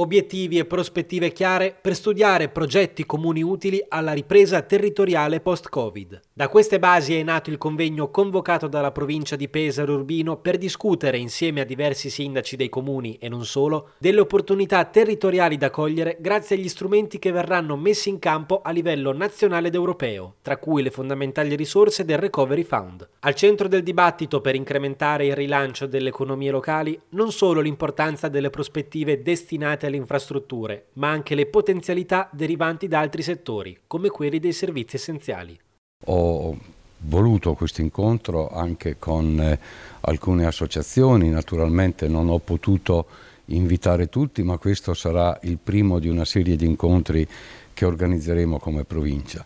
obiettivi e prospettive chiare per studiare progetti comuni utili alla ripresa territoriale post-Covid. Da queste basi è nato il convegno convocato dalla provincia di Pesaro Urbino per discutere insieme a diversi sindaci dei comuni e non solo delle opportunità territoriali da cogliere grazie agli strumenti che verranno messi in campo a livello nazionale ed europeo, tra cui le fondamentali risorse del Recovery Fund. Al centro del dibattito per incrementare il rilancio delle economie locali non solo l'importanza delle prospettive destinate le infrastrutture, ma anche le potenzialità derivanti da altri settori, come quelli dei servizi essenziali. Ho voluto questo incontro anche con eh, alcune associazioni, naturalmente non ho potuto invitare tutti, ma questo sarà il primo di una serie di incontri che organizzeremo come provincia.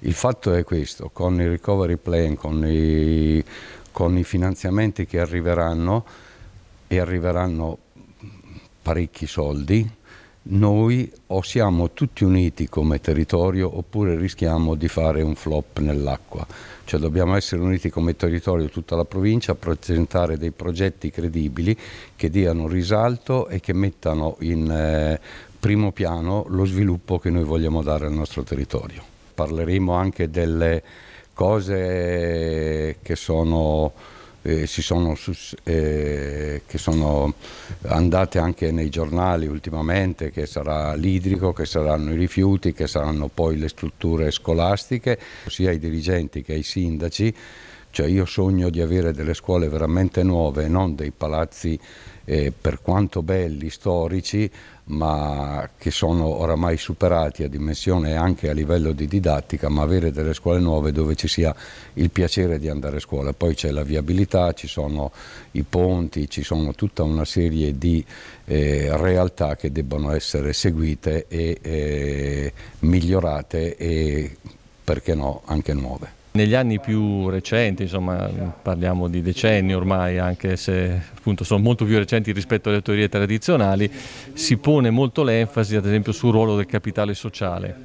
Il fatto è questo, con il recovery plan, con i, con i finanziamenti che arriveranno e arriveranno parecchi soldi, noi o siamo tutti uniti come territorio oppure rischiamo di fare un flop nell'acqua. Cioè dobbiamo essere uniti come territorio tutta la provincia, a presentare dei progetti credibili che diano risalto e che mettano in eh, primo piano lo sviluppo che noi vogliamo dare al nostro territorio. Parleremo anche delle cose che sono eh, sono, eh, che sono andate anche nei giornali ultimamente, che sarà l'idrico, che saranno i rifiuti, che saranno poi le strutture scolastiche, sia i dirigenti che i sindaci cioè io sogno di avere delle scuole veramente nuove, non dei palazzi eh, per quanto belli, storici, ma che sono oramai superati a dimensione anche a livello di didattica, ma avere delle scuole nuove dove ci sia il piacere di andare a scuola. Poi c'è la viabilità, ci sono i ponti, ci sono tutta una serie di eh, realtà che debbono essere seguite e eh, migliorate e perché no anche nuove. Negli anni più recenti, insomma, parliamo di decenni ormai, anche se appunto, sono molto più recenti rispetto alle teorie tradizionali, si pone molto l'enfasi ad esempio sul ruolo del capitale sociale.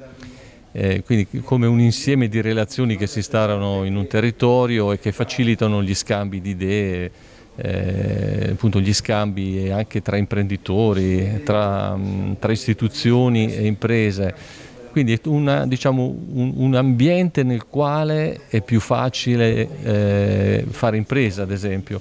Eh, quindi come un insieme di relazioni che si instaurano in un territorio e che facilitano gli scambi di idee, eh, appunto gli scambi anche tra imprenditori, tra, tra istituzioni e imprese. Quindi una, diciamo, un, un, ambiente nel quale è più facile eh, fare impresa, ad esempio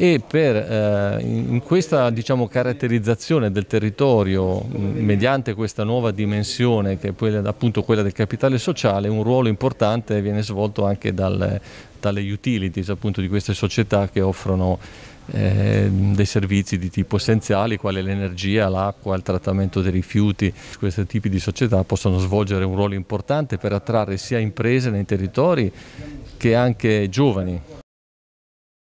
e per, eh, in questa diciamo, caratterizzazione del territorio mm, mediante questa nuova dimensione che è quella, appunto quella del capitale sociale un ruolo importante viene svolto anche dalle, dalle utilities appunto, di queste società che offrono eh, dei servizi di tipo essenziali quali l'energia, l'acqua, il trattamento dei rifiuti. Questi tipi di società possono svolgere un ruolo importante per attrarre sia imprese nei territori che anche giovani